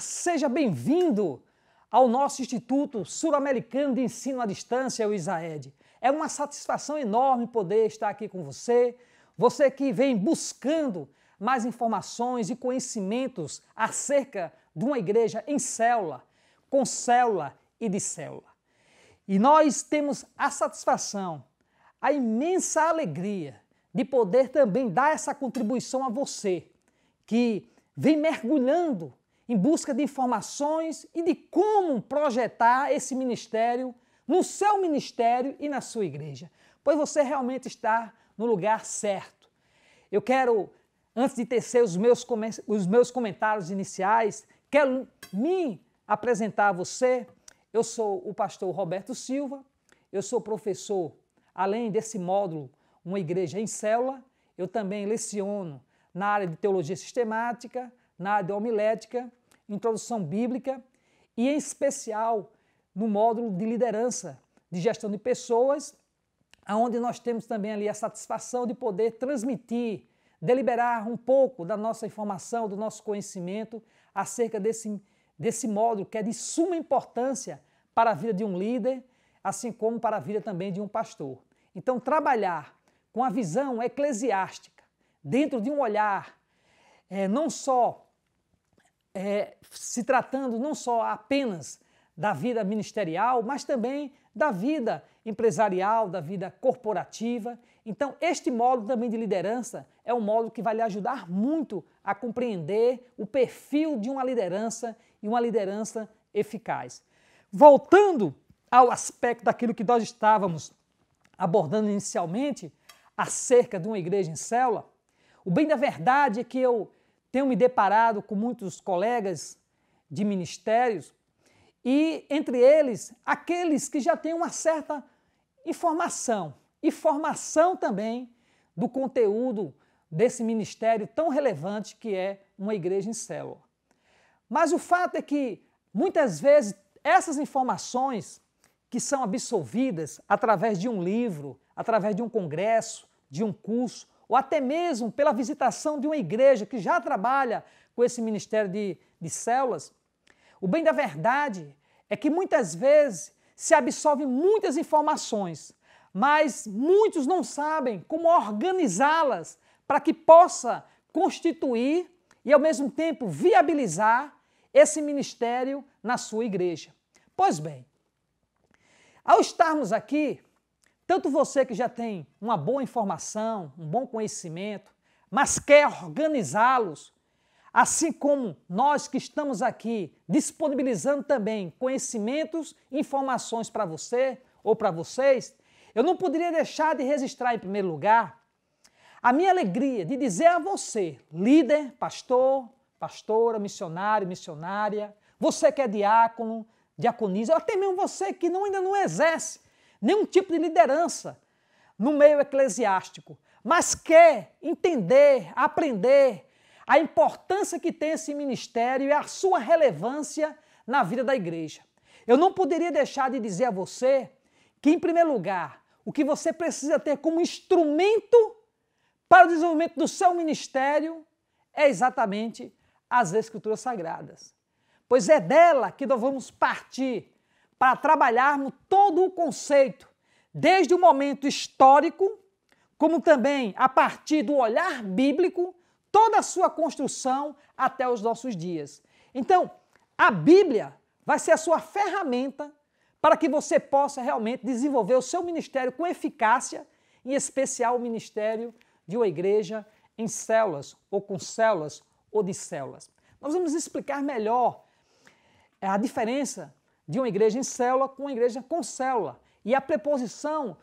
seja bem-vindo ao nosso Instituto Sul-Americano de Ensino à Distância, o ISAED. É uma satisfação enorme poder estar aqui com você, você que vem buscando mais informações e conhecimentos acerca de uma igreja em célula, com célula e de célula. E nós temos a satisfação, a imensa alegria de poder também dar essa contribuição a você que vem mergulhando em busca de informações e de como projetar esse ministério no seu ministério e na sua igreja, pois você realmente está no lugar certo. Eu quero, antes de tecer os meus, os meus comentários iniciais, quero me apresentar a você. Eu sou o pastor Roberto Silva, eu sou professor, além desse módulo, uma igreja em célula, eu também leciono na área de teologia sistemática, na área de homilética introdução bíblica e, em especial, no módulo de liderança, de gestão de pessoas, onde nós temos também ali a satisfação de poder transmitir, deliberar um pouco da nossa informação, do nosso conhecimento acerca desse, desse módulo que é de suma importância para a vida de um líder, assim como para a vida também de um pastor. Então, trabalhar com a visão eclesiástica, dentro de um olhar é, não só é, se tratando não só apenas da vida ministerial, mas também da vida empresarial, da vida corporativa. Então, este módulo também de liderança é um módulo que vai lhe ajudar muito a compreender o perfil de uma liderança e uma liderança eficaz. Voltando ao aspecto daquilo que nós estávamos abordando inicialmente, acerca de uma igreja em célula, o bem da verdade é que eu tenho me deparado com muitos colegas de ministérios e, entre eles, aqueles que já têm uma certa informação e formação também do conteúdo desse ministério tão relevante que é uma igreja em célula. Mas o fato é que, muitas vezes, essas informações que são absorvidas através de um livro, através de um congresso, de um curso ou até mesmo pela visitação de uma igreja que já trabalha com esse ministério de, de células. O bem da verdade é que muitas vezes se absorve muitas informações, mas muitos não sabem como organizá-las para que possa constituir e, ao mesmo tempo, viabilizar esse ministério na sua igreja. Pois bem, ao estarmos aqui, tanto você que já tem uma boa informação, um bom conhecimento, mas quer organizá-los, assim como nós que estamos aqui disponibilizando também conhecimentos, informações para você ou para vocês, eu não poderia deixar de registrar em primeiro lugar a minha alegria de dizer a você, líder, pastor, pastora, missionário, missionária, você que é diácono, diaconisa, até mesmo você que não, ainda não exerce nenhum tipo de liderança no meio eclesiástico, mas quer entender, aprender a importância que tem esse ministério e a sua relevância na vida da igreja. Eu não poderia deixar de dizer a você que, em primeiro lugar, o que você precisa ter como instrumento para o desenvolvimento do seu ministério é exatamente as Escrituras Sagradas. Pois é dela que nós vamos partir para trabalharmos todo o conceito, desde o momento histórico, como também a partir do olhar bíblico, toda a sua construção até os nossos dias. Então, a Bíblia vai ser a sua ferramenta para que você possa realmente desenvolver o seu ministério com eficácia, em especial o ministério de uma igreja em células, ou com células, ou de células. Nós vamos explicar melhor é, a diferença de uma igreja em célula com uma igreja com célula. E a preposição,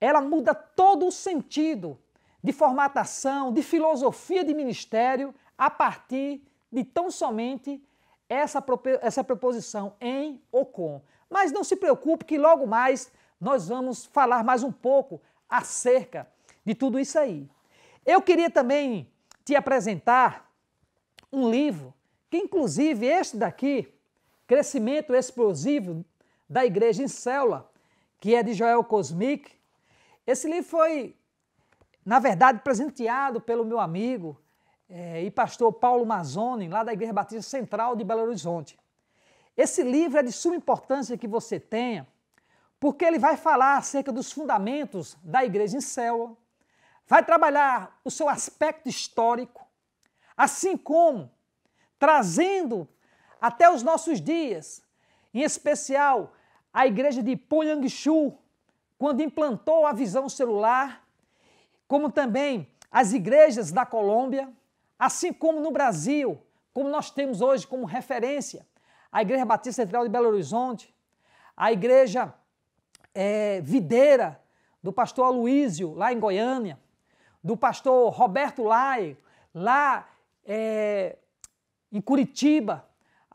ela muda todo o sentido de formatação, de filosofia de ministério, a partir de tão somente essa, essa preposição em ou com. Mas não se preocupe que logo mais nós vamos falar mais um pouco acerca de tudo isso aí. Eu queria também te apresentar um livro que, inclusive, este daqui crescimento explosivo da Igreja em Célula, que é de Joel Cosmic. Esse livro foi, na verdade, presenteado pelo meu amigo é, e pastor Paulo Mazzoni, lá da Igreja Batista Central de Belo Horizonte. Esse livro é de suma importância que você tenha, porque ele vai falar acerca dos fundamentos da Igreja em Célula, vai trabalhar o seu aspecto histórico, assim como trazendo até os nossos dias. Em especial, a igreja de Poyangshu, quando implantou a visão celular, como também as igrejas da Colômbia, assim como no Brasil, como nós temos hoje como referência a Igreja Batista Central de Belo Horizonte, a Igreja é, Videira do pastor Aloísio, lá em Goiânia, do pastor Roberto Lai, lá é, em Curitiba,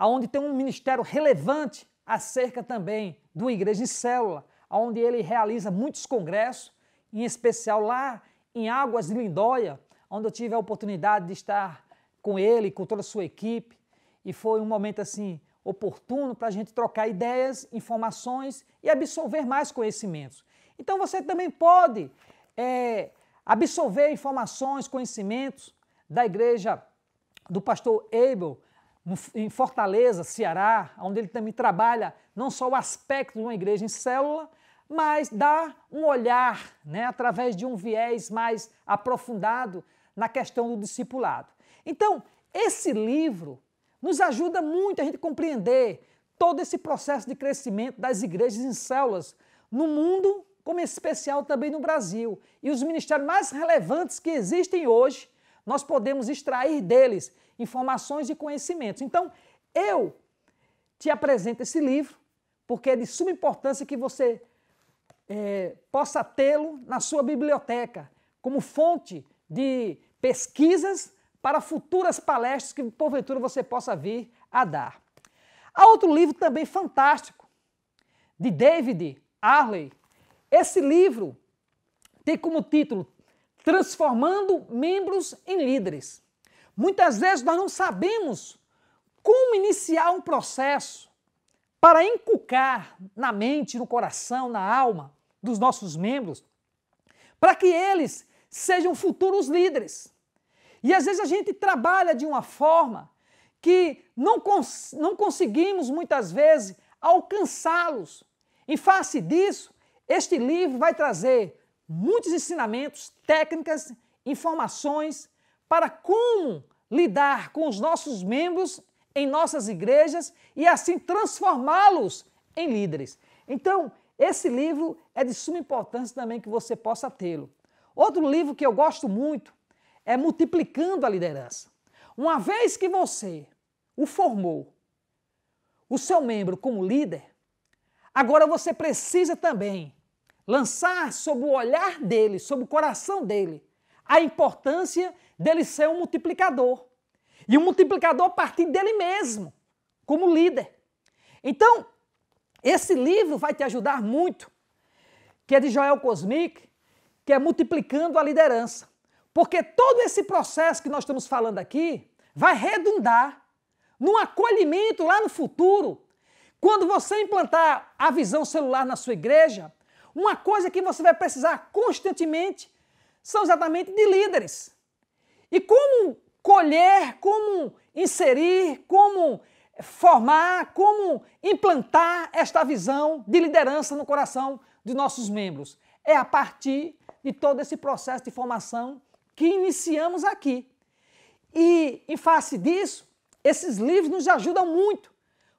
aonde tem um ministério relevante acerca também de uma igreja em célula, onde ele realiza muitos congressos, em especial lá em Águas de Lindóia, onde eu tive a oportunidade de estar com ele, com toda a sua equipe, e foi um momento assim oportuno para a gente trocar ideias, informações e absorver mais conhecimentos. Então você também pode é, absorver informações, conhecimentos da igreja do pastor Abel em Fortaleza, Ceará, onde ele também trabalha não só o aspecto de uma igreja em célula, mas dá um olhar, né, através de um viés mais aprofundado na questão do discipulado. Então, esse livro nos ajuda muito a gente compreender todo esse processo de crescimento das igrejas em células no mundo, como em especial também no Brasil, e os ministérios mais relevantes que existem hoje nós podemos extrair deles informações e conhecimentos. Então, eu te apresento esse livro, porque é de suma importância que você é, possa tê-lo na sua biblioteca, como fonte de pesquisas para futuras palestras que, porventura, você possa vir a dar. Há outro livro também fantástico, de David Arley. Esse livro tem como título transformando membros em líderes. Muitas vezes nós não sabemos como iniciar um processo para inculcar na mente, no coração, na alma dos nossos membros, para que eles sejam futuros líderes. E às vezes a gente trabalha de uma forma que não, cons não conseguimos muitas vezes alcançá-los. Em face disso, este livro vai trazer muitos ensinamentos, técnicas, informações para como lidar com os nossos membros em nossas igrejas e assim transformá-los em líderes. Então, esse livro é de suma importância também que você possa tê-lo. Outro livro que eu gosto muito é Multiplicando a Liderança. Uma vez que você o formou, o seu membro como líder, agora você precisa também lançar sob o olhar dele, sob o coração dele, a importância dele ser um multiplicador. E um multiplicador a partir dele mesmo, como líder. Então, esse livro vai te ajudar muito, que é de Joel Cosmic, que é Multiplicando a Liderança. Porque todo esse processo que nós estamos falando aqui vai redundar num acolhimento lá no futuro. Quando você implantar a visão celular na sua igreja, uma coisa que você vai precisar constantemente são exatamente de líderes. E como colher, como inserir, como formar, como implantar esta visão de liderança no coração de nossos membros. É a partir de todo esse processo de formação que iniciamos aqui. E em face disso, esses livros nos ajudam muito,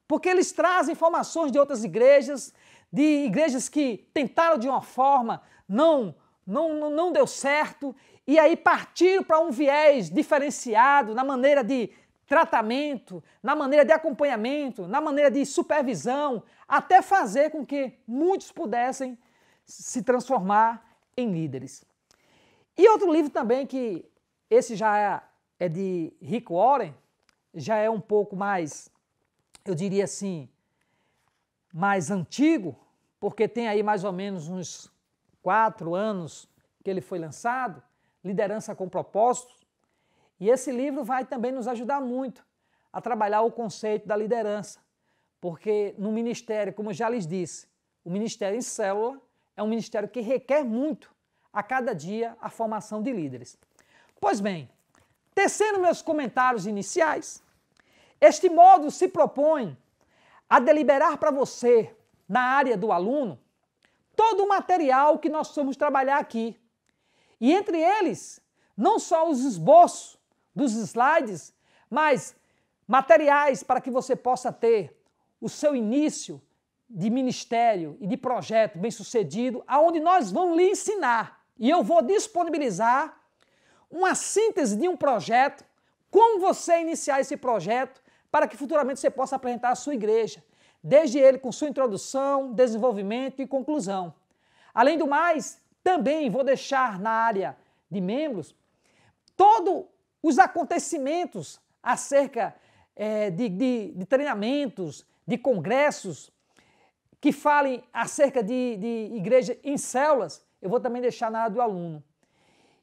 porque eles trazem informações de outras igrejas, de igrejas que tentaram de uma forma, não, não, não deu certo, e aí partiram para um viés diferenciado na maneira de tratamento, na maneira de acompanhamento, na maneira de supervisão, até fazer com que muitos pudessem se transformar em líderes. E outro livro também que esse já é, é de Rick Warren, já é um pouco mais, eu diria assim, mais antigo, porque tem aí mais ou menos uns quatro anos que ele foi lançado, Liderança com Propósito. E esse livro vai também nos ajudar muito a trabalhar o conceito da liderança, porque no ministério, como já lhes disse, o ministério em célula é um ministério que requer muito a cada dia a formação de líderes. Pois bem, tecendo meus comentários iniciais, este modo se propõe a deliberar para você, na área do aluno, todo o material que nós vamos trabalhar aqui. E entre eles, não só os esboços dos slides, mas materiais para que você possa ter o seu início de ministério e de projeto bem-sucedido, aonde nós vamos lhe ensinar. E eu vou disponibilizar uma síntese de um projeto, como você iniciar esse projeto para que futuramente você possa apresentar a sua igreja, desde ele com sua introdução, desenvolvimento e conclusão. Além do mais, também vou deixar na área de membros todos os acontecimentos acerca é, de, de, de, treinamentos, de congressos, que falem acerca de, de igreja em células, eu vou também deixar na área do aluno.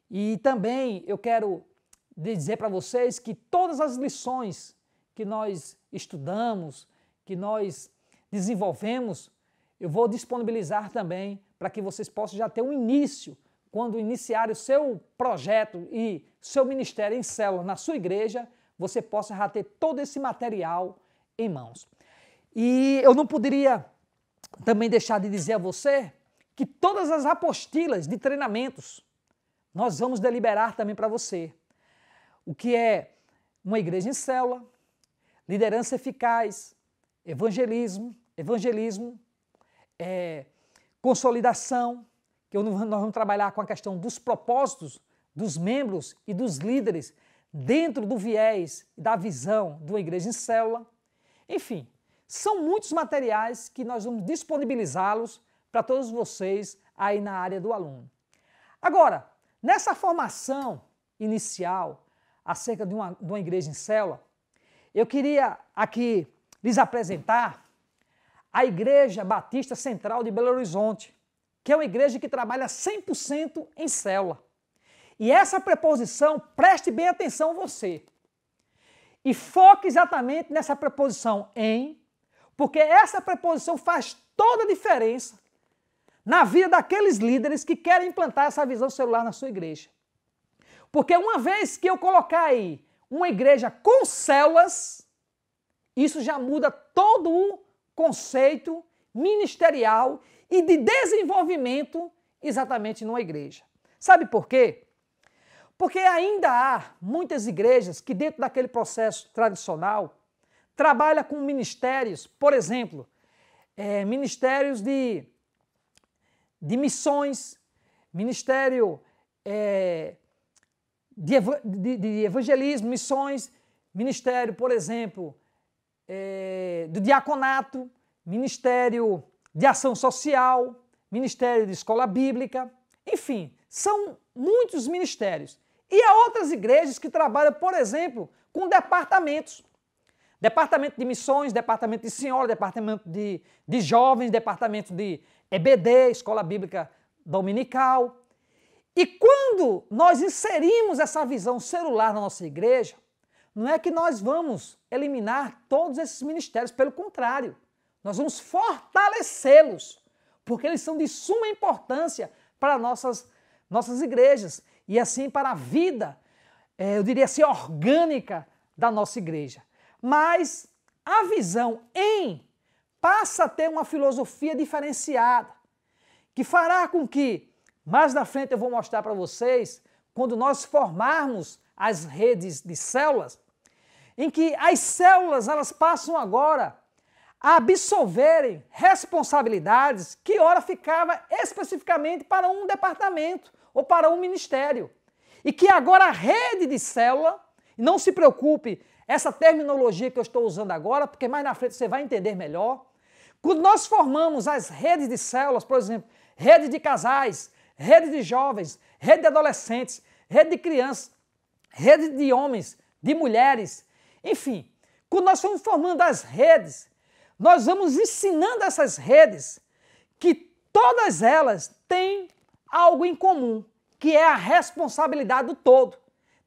E também eu quero dizer para vocês que todas as lições que nós estudamos, que nós desenvolvemos, eu vou disponibilizar também para que vocês possam já ter um início quando iniciar o seu projeto e seu ministério em célula na sua igreja, você possa já ter todo esse material em mãos. E eu não poderia também deixar de dizer a você que todas as apostilas de treinamentos nós vamos deliberar também para você. O que é uma igreja em célula, liderança eficaz, evangelismo, evangelismo, é, consolidação, que nós vamos trabalhar com a questão dos propósitos dos membros e dos líderes dentro do viés da visão de uma igreja em célula. Enfim, são muitos materiais que nós vamos disponibilizá-los para todos vocês aí na área do aluno. Agora, nessa formação inicial acerca de uma, de uma igreja em célula, eu queria aqui lhes apresentar a Igreja Batista Central de Belo Horizonte, que é uma igreja que trabalha 100% em célula. E essa preposição, preste bem atenção você. E foque exatamente nessa preposição em, porque essa preposição faz toda a diferença na vida daqueles líderes que querem implantar essa visão celular na sua igreja. Porque uma vez que eu colocar aí uma igreja com células, isso já muda todo o conceito ministerial e de desenvolvimento exatamente numa igreja. Sabe por quê? Porque ainda há muitas igrejas que, dentro daquele processo tradicional, trabalham com ministérios, por exemplo, é, ministérios de, de missões, ministério é, de, de, de evangelismo, missões, ministério, por exemplo, é, do diaconato, ministério de ação social, ministério de escola bíblica, enfim, são muitos ministérios. E há outras igrejas que trabalham, por exemplo, com departamentos. Departamento de missões, departamento de senhora, departamento de, de jovens, departamento de EBD, Escola Bíblica Dominical, e quando nós inserimos essa visão celular na nossa igreja, não é que nós vamos eliminar todos esses ministérios, pelo contrário, nós vamos fortalecê-los, porque eles são de suma importância para nossas, nossas igrejas e assim para a vida, é, eu diria assim, orgânica da nossa igreja. Mas a visão em passa a ter uma filosofia diferenciada, que fará com que mais na frente eu vou mostrar para vocês quando nós formarmos as redes de células, em que as células elas passam agora a absorverem responsabilidades que ora ficava especificamente para um departamento ou para um ministério. E que agora a rede de célula, não se preocupe, essa terminologia que eu estou usando agora, porque mais na frente você vai entender melhor. Quando nós formamos as redes de células, por exemplo, rede de casais, rede de jovens, rede de adolescentes, rede de crianças, rede de homens, de mulheres. Enfim, quando nós vamos formando as redes, nós vamos ensinando essas redes que todas elas têm algo em comum, que é a responsabilidade do todo,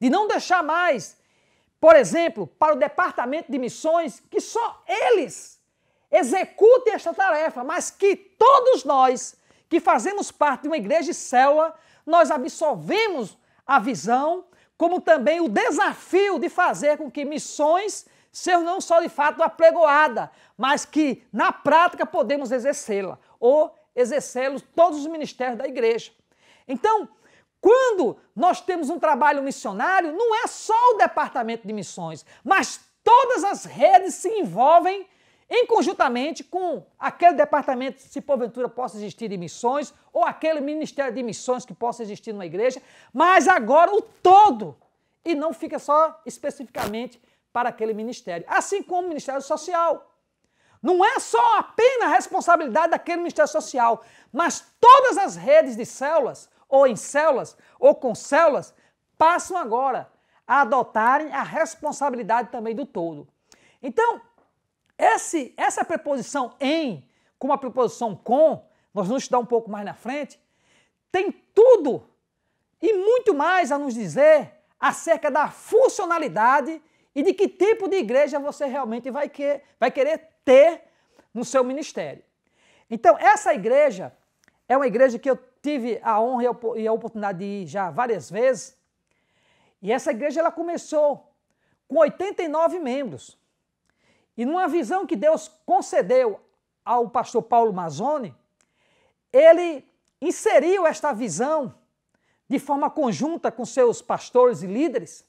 de não deixar mais, por exemplo, para o departamento de missões, que só eles executem esta tarefa, mas que todos nós que fazemos parte de uma igreja de célula, nós absolvemos a visão, como também o desafio de fazer com que missões sejam não só de fato apregoada, mas que na prática podemos exercê-la ou exercê-los todos os ministérios da igreja. Então, quando nós temos um trabalho missionário, não é só o departamento de missões, mas todas as redes se envolvem em conjuntamente com aquele departamento, se porventura possa existir de missões, ou aquele ministério de missões que possa existir numa igreja, mas agora o todo, e não fica só especificamente para aquele ministério, assim como o Ministério Social. Não é só apenas a responsabilidade daquele Ministério Social, mas todas as redes de células, ou em células, ou com células, passam agora a adotarem a responsabilidade também do todo. Então, esse, essa preposição em, com a preposição com, nós vamos estudar um pouco mais na frente, tem tudo e muito mais a nos dizer acerca da funcionalidade e de que tipo de igreja você realmente vai, que, vai querer ter no seu ministério. Então, essa igreja é uma igreja que eu tive a honra e a oportunidade de ir já várias vezes. E essa igreja ela começou com 89 membros. E numa visão que Deus concedeu ao pastor Paulo Mazzoni, ele inseriu esta visão de forma conjunta com seus pastores e líderes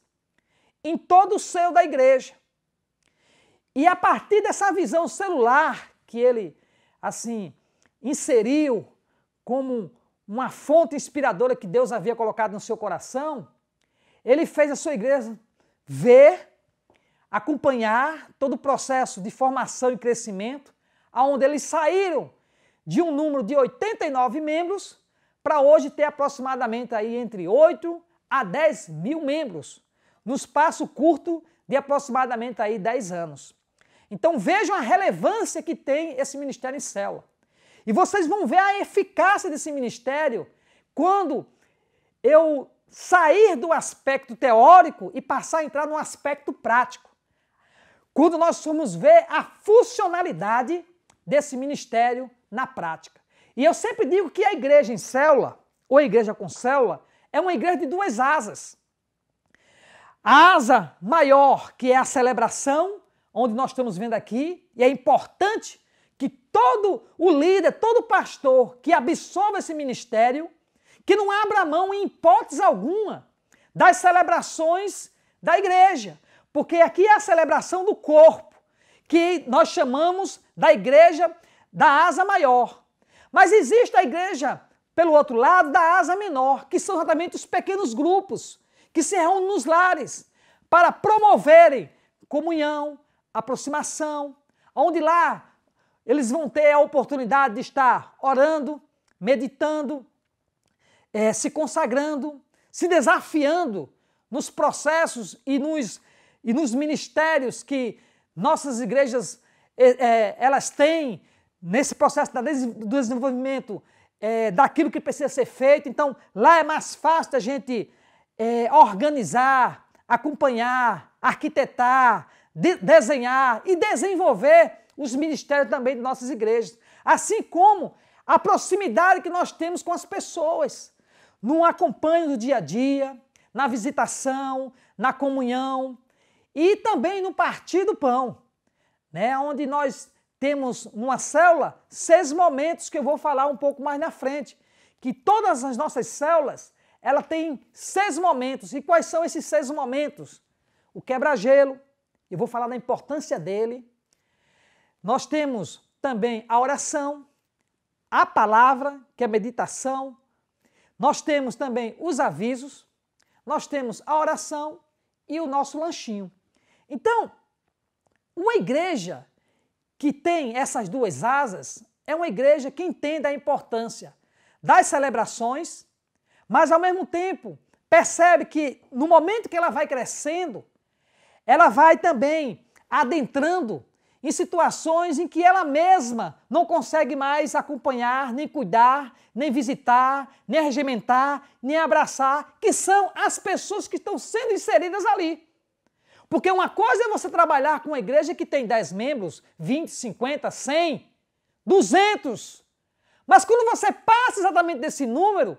em todo o seu da igreja. E a partir dessa visão celular que ele assim inseriu como uma fonte inspiradora que Deus havia colocado no seu coração, ele fez a sua igreja ver acompanhar todo o processo de formação e crescimento, aonde eles saíram de um número de 89 membros para hoje ter aproximadamente aí entre 8 a 10 mil membros, no espaço curto de aproximadamente aí 10 anos. Então vejam a relevância que tem esse ministério em célula. E vocês vão ver a eficácia desse ministério quando eu sair do aspecto teórico e passar a entrar no aspecto prático quando nós formos ver a funcionalidade desse ministério na prática. E eu sempre digo que a igreja em célula, ou a igreja com célula, é uma igreja de duas asas. A asa maior, que é a celebração, onde nós estamos vendo aqui, e é importante que todo o líder, todo pastor que absorva esse ministério, que não abra mão em hipótese alguma das celebrações da igreja, porque aqui é a celebração do corpo, que nós chamamos da igreja da asa maior. Mas existe a igreja, pelo outro lado, da asa menor, que são exatamente os pequenos grupos que se reúnem nos lares para promoverem comunhão, aproximação, onde lá eles vão ter a oportunidade de estar orando, meditando, é, se consagrando, se desafiando nos processos e nos e nos ministérios que nossas igrejas é, elas têm nesse processo do desenvolvimento é, daquilo que precisa ser feito. Então, lá é mais fácil a gente é, organizar, acompanhar, arquitetar, de, desenhar e desenvolver os ministérios também de nossas igrejas. Assim como a proximidade que nós temos com as pessoas, no acompanho do dia a dia, na visitação, na comunhão, e também no Partido Pão, né, onde nós temos numa célula seis momentos que eu vou falar um pouco mais na frente, que todas as nossas células, ela tem seis momentos. E quais são esses seis momentos? O quebra-gelo, eu vou falar da importância dele. Nós temos também a oração, a palavra, que é a meditação. Nós temos também os avisos, nós temos a oração e o nosso lanchinho. Então, uma igreja que tem essas duas asas é uma igreja que entende a importância das celebrações, mas ao mesmo tempo percebe que no momento que ela vai crescendo, ela vai também adentrando em situações em que ela mesma não consegue mais acompanhar, nem cuidar, nem visitar, nem regimentar, nem abraçar, que são as pessoas que estão sendo inseridas ali. Porque uma coisa é você trabalhar com uma igreja que tem 10 membros, 20, 50, 100, 200. Mas quando você passa exatamente desse número,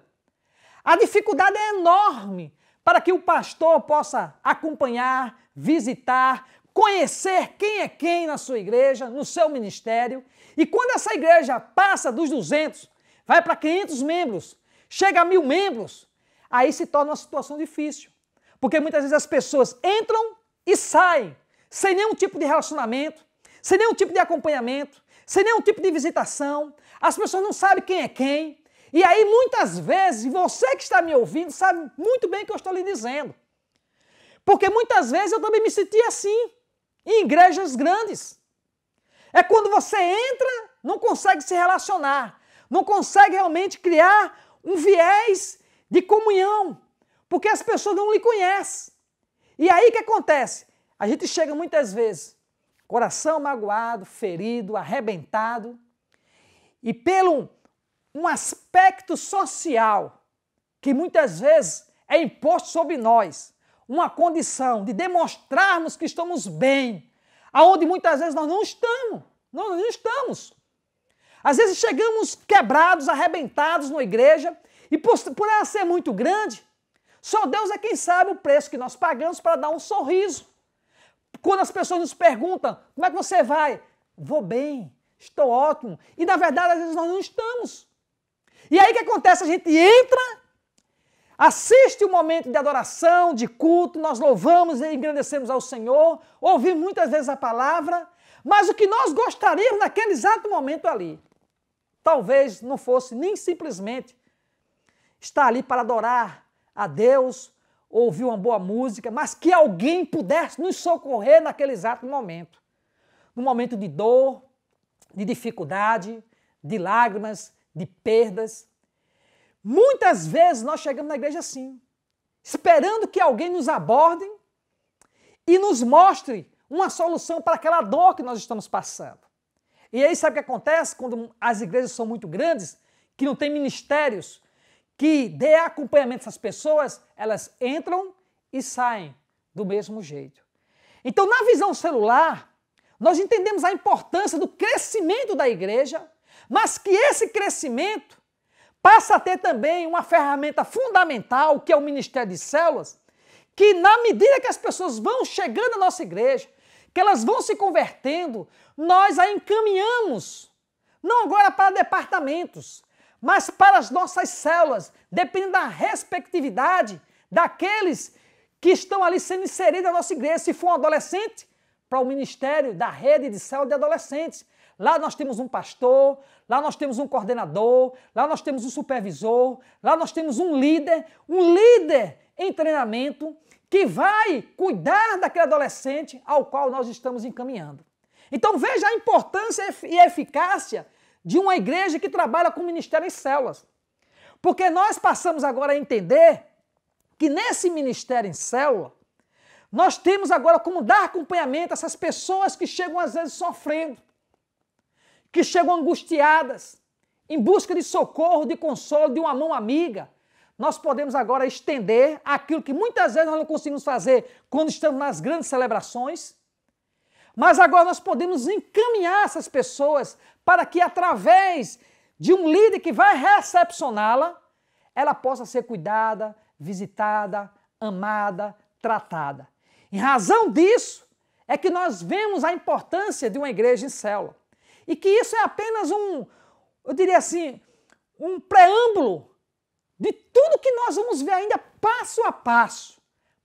a dificuldade é enorme para que o pastor possa acompanhar, visitar, conhecer quem é quem na sua igreja, no seu ministério. E quando essa igreja passa dos 200, vai para 500 membros, chega a mil membros, aí se torna uma situação difícil. Porque muitas vezes as pessoas entram e saem sem nenhum tipo de relacionamento, sem nenhum tipo de acompanhamento, sem nenhum tipo de visitação. As pessoas não sabem quem é quem. E aí, muitas vezes, você que está me ouvindo sabe muito bem o que eu estou lhe dizendo. Porque muitas vezes eu também me senti assim, em igrejas grandes. É quando você entra, não consegue se relacionar, não consegue realmente criar um viés de comunhão, porque as pessoas não lhe conhecem. E aí o que acontece? A gente chega muitas vezes, coração magoado, ferido, arrebentado, e pelo um aspecto social que muitas vezes é imposto sobre nós, uma condição de demonstrarmos que estamos bem, aonde muitas vezes nós não estamos, nós não estamos. Às vezes chegamos quebrados, arrebentados na igreja, e por, por ela ser muito grande, só Deus é quem sabe o preço que nós pagamos para dar um sorriso. Quando as pessoas nos perguntam, como é que você vai? Vou bem, estou ótimo. E na verdade, às vezes nós não estamos. E aí o que acontece? A gente entra, assiste o um momento de adoração, de culto, nós louvamos e engrandecemos ao Senhor, ouvimos muitas vezes a palavra, mas o que nós gostaríamos naquele exato momento ali, talvez não fosse nem simplesmente estar ali para adorar, a Deus, ouvir uma boa música, mas que alguém pudesse nos socorrer naquele exato momento. No momento de dor, de dificuldade, de lágrimas, de perdas. Muitas vezes nós chegamos na igreja assim, esperando que alguém nos aborde e nos mostre uma solução para aquela dor que nós estamos passando. E aí sabe o que acontece quando as igrejas são muito grandes, que não tem ministérios, que dê acompanhamento a essas pessoas, elas entram e saem do mesmo jeito. Então, na visão celular, nós entendemos a importância do crescimento da igreja, mas que esse crescimento passa a ter também uma ferramenta fundamental, que é o Ministério de Células, que na medida que as pessoas vão chegando à nossa igreja, que elas vão se convertendo, nós a encaminhamos, não agora para departamentos, mas para as nossas células, dependendo da respectividade daqueles que estão ali sendo inseridos na nossa igreja. Se for um adolescente, para o ministério da rede de células de adolescentes. Lá nós temos um pastor, lá nós temos um coordenador, lá nós temos um supervisor, lá nós temos um líder, um líder em treinamento que vai cuidar daquele adolescente ao qual nós estamos encaminhando. Então veja a importância e a eficácia de uma igreja que trabalha com ministério em células. Porque nós passamos agora a entender que nesse ministério em célula, nós temos agora como dar acompanhamento a essas pessoas que chegam às vezes sofrendo, que chegam angustiadas, em busca de socorro, de consolo, de uma mão amiga. Nós podemos agora estender aquilo que muitas vezes nós não conseguimos fazer quando estamos nas grandes celebrações, mas agora nós podemos encaminhar essas pessoas para que, através de um líder que vai recepcioná-la, ela possa ser cuidada, visitada, amada, tratada. Em razão disso, é que nós vemos a importância de uma igreja em célula. E que isso é apenas um, eu diria assim, um preâmbulo de tudo que nós vamos ver ainda passo a passo,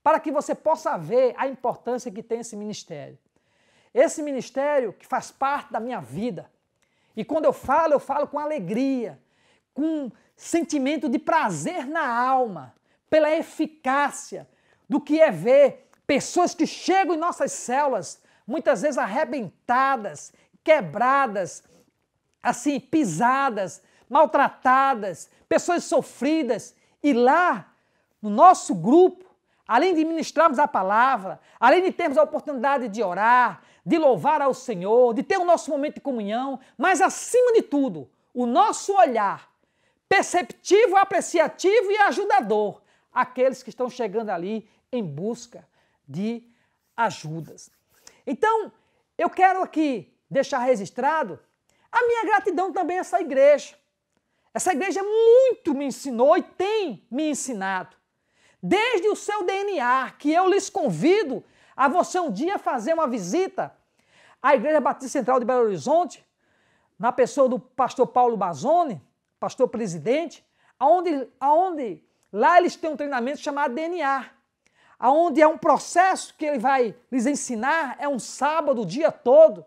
para que você possa ver a importância que tem esse ministério. Esse ministério que faz parte da minha vida. E quando eu falo, eu falo com alegria, com sentimento de prazer na alma, pela eficácia do que é ver pessoas que chegam em nossas células, muitas vezes arrebentadas, quebradas, assim, pisadas, maltratadas, pessoas sofridas, e lá, no nosso grupo, além de ministrarmos a palavra, além de termos a oportunidade de orar, de louvar ao Senhor, de ter o nosso momento de comunhão, mas acima de tudo, o nosso olhar perceptivo, apreciativo e ajudador àqueles que estão chegando ali em busca de ajudas. Então, eu quero aqui deixar registrado a minha gratidão também a essa igreja. Essa igreja muito me ensinou e tem me ensinado. Desde o seu DNA, que eu lhes convido a você um dia fazer uma visita à Igreja Batista Central de Belo Horizonte, na pessoa do pastor Paulo Bazone, pastor presidente, aonde, aonde lá eles têm um treinamento chamado DNA, aonde é um processo que ele vai lhes ensinar, é um sábado o dia todo,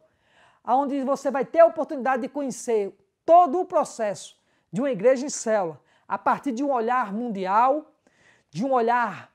aonde você vai ter a oportunidade de conhecer todo o processo de uma igreja em célula, a partir de um olhar mundial, de um olhar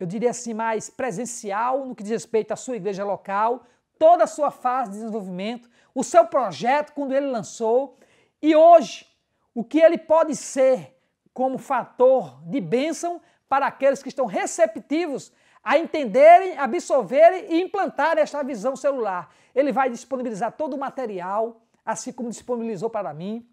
eu diria assim, mais presencial no que diz respeito à sua igreja local, toda a sua fase de desenvolvimento, o seu projeto quando ele lançou e hoje o que ele pode ser como fator de bênção para aqueles que estão receptivos a entenderem, absorverem e implantarem esta visão celular. Ele vai disponibilizar todo o material, assim como disponibilizou para mim.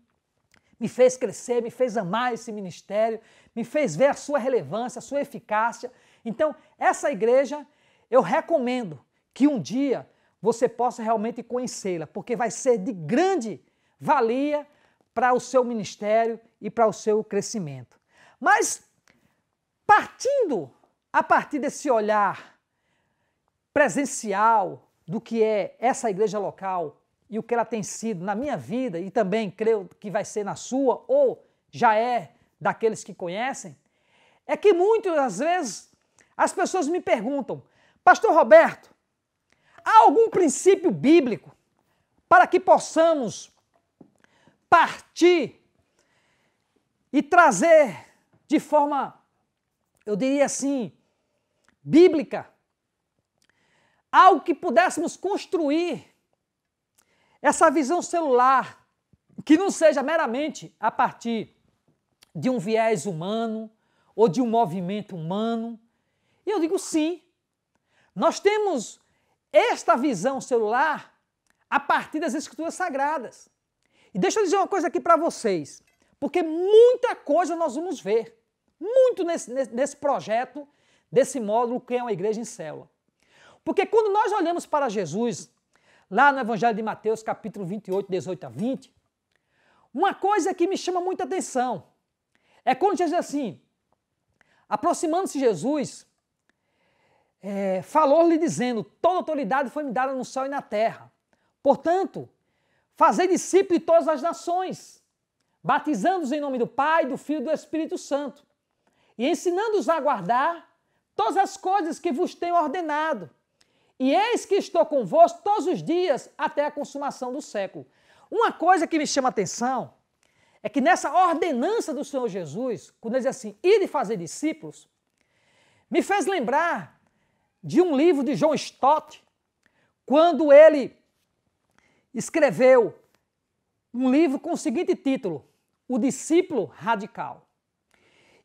Me fez crescer, me fez amar esse ministério, me fez ver a sua relevância, a sua eficácia, então, essa igreja eu recomendo que um dia você possa realmente conhecê-la, porque vai ser de grande valia para o seu ministério e para o seu crescimento. Mas partindo a partir desse olhar presencial do que é essa igreja local e o que ela tem sido na minha vida e também creio que vai ser na sua ou já é daqueles que conhecem, é que muitas das vezes as pessoas me perguntam, Pastor Roberto, há algum princípio bíblico para que possamos partir e trazer de forma, eu diria assim, bíblica, algo que pudéssemos construir essa visão celular que não seja meramente a partir de um viés humano ou de um movimento humano, e eu digo sim. Nós temos esta visão celular a partir das escrituras sagradas. E deixa eu dizer uma coisa aqui para vocês, porque muita coisa nós vamos ver, muito nesse, nesse projeto, desse módulo que é uma igreja em célula. Porque quando nós olhamos para Jesus, lá no Evangelho de Mateus, capítulo 28, 18 a 20, uma coisa que me chama muita atenção é quando Jesus diz assim: aproximando-se Jesus, é, falou-lhe dizendo: Toda autoridade foi me dada no céu e na terra. Portanto, fazei discípulos de todas as nações, batizando-os em nome do Pai, do Filho e do Espírito Santo, e ensinando-os a guardar todas as coisas que vos tenho ordenado. E eis que estou convosco todos os dias até a consumação do século. Uma coisa que me chama a atenção é que nessa ordenança do Senhor Jesus, quando ele diz assim, ir e fazer discípulos, me fez lembrar de um livro de John Stott, quando ele escreveu um livro com o seguinte título: O Discípulo Radical.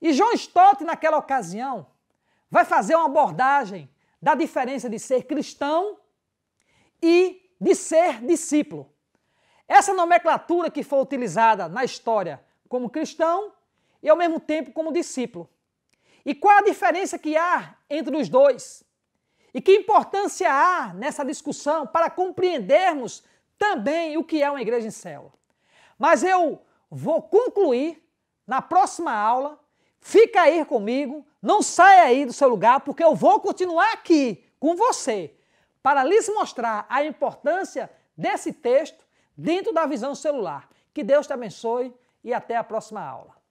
E John Stott, naquela ocasião, vai fazer uma abordagem da diferença de ser cristão e de ser discípulo. Essa nomenclatura que foi utilizada na história como cristão e ao mesmo tempo como discípulo. E qual a diferença que há entre os dois? E que importância há nessa discussão para compreendermos também o que é uma igreja em célula. Mas eu vou concluir na próxima aula. Fica aí comigo, não saia aí do seu lugar, porque eu vou continuar aqui com você para lhes mostrar a importância desse texto dentro da visão celular. Que Deus te abençoe e até a próxima aula.